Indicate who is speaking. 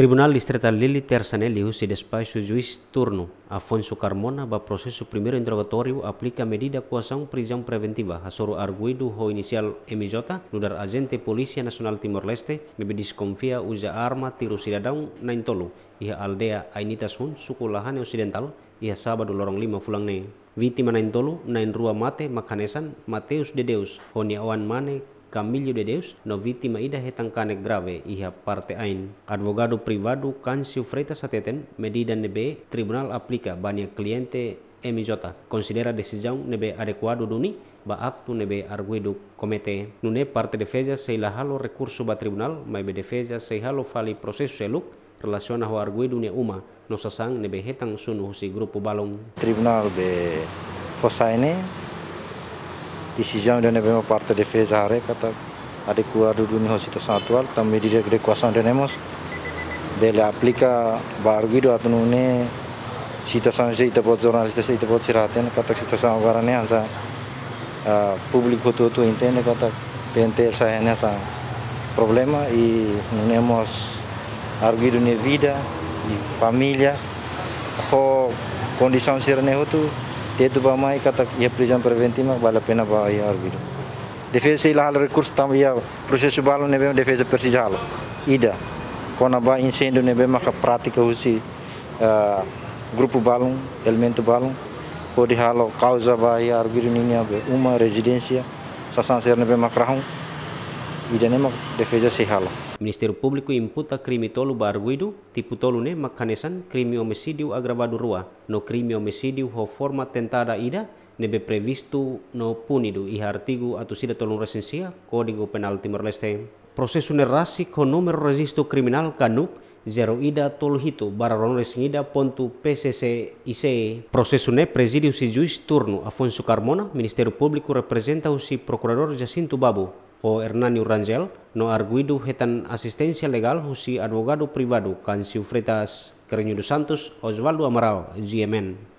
Speaker 1: Tribunal Distretale Lili Tersanelli decide despai su juiz turno Afonso Carmona ba processo primeiro interrogatório aplica medida coação prisão preventiva a soro arguido ho inicial MJ nudar agente polisia nasional Timor-Leste mebe desconfia uja arma tiro cidadão na intolo ia aldea Ainitasun Hun suku Lahane Ocidental ia sábado lorong lima fulang ne. Vítima na intolo na rua mate makanesan Mateus Dedeus honi awan mane Camillo de Deus, no vítima ida kane grave iha parte ain. Advogado privado Cancio Freitas ateten, medida nebe tribunal aplica bania cliente MJ considera decisão nebe adequado duni ba acto nebe arguido comete. Nune parte defesa sei la halo recurso ba tribunal, mai be defesa sei halo fali proses seluk relaciona ho arguido ne uma no sasang nebe hetang sunu si grupo balong.
Speaker 2: Tribunal be fosaine decisão da mesma parte defesa are kata adequado do nosso situação atual, também medida de adequação temos dele aplica barguido atnu ne é situação jeita pode jornalista jeita pode ser até kata né, situação agora né ansa público todo entende kata pente essa nessa problema e temos arguido ne vida e família ho condição ser ne outro e după mai kata ia prison preventivă, vale pena va ia arbitru. Defesa ila hal recurs tam ia procesul balu nebe defesa persijal. Ida. Kona ba incêndio nebe maka pratica usi uh, grupo balu, elemento balu. Pode halo causa ba ia arbitru nini abe uma residência sasan ser nebe makrahum. Ida nema defesa se halo.
Speaker 1: Ministério Público imputa crime tolo tipu tolu tolune makanesan krimi omesidiu agravadu rua, no krimi omesidiu ho forma tentada ida, nebe previstu no punidu ihartigu atu atusida tolu resensia Código Penal Timor-Leste. Proses unerasi ko número registro kriminal canup, zero ida tol hito bararon resingida pontu PCC ICE. Procesune presidiu si juiz turnu Afonso Carmona, Ministeri Público representa si Procurador Jacinto Babu o Hernani Rangel no arguido hetan asistencia legal husi advogado privado kan Freitas Carreño Santos Osvaldo Amaral, GMN.